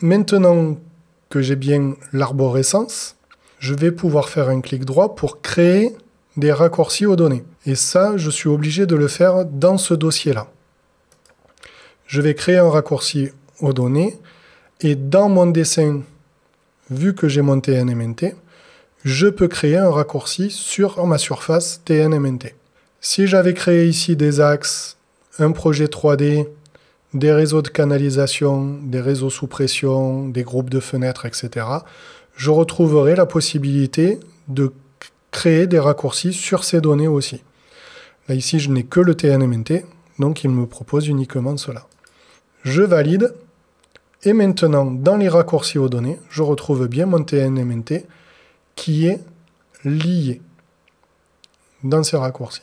Maintenant que j'ai bien l'arborescence, je vais pouvoir faire un clic droit pour créer des raccourcis aux données. Et ça, je suis obligé de le faire dans ce dossier-là. Je vais créer un raccourci aux données et dans mon dessin, vu que j'ai mon TNMNT, je peux créer un raccourci sur ma surface TNMNT. Si j'avais créé ici des axes, un projet 3D, des réseaux de canalisation, des réseaux sous pression, des groupes de fenêtres, etc., je retrouverai la possibilité de créer des raccourcis sur ces données aussi. Là ici, je n'ai que le TNMNT, donc il me propose uniquement cela. Je valide, et maintenant, dans les raccourcis aux données, je retrouve bien mon TNMNT qui est lié dans ces raccourcis.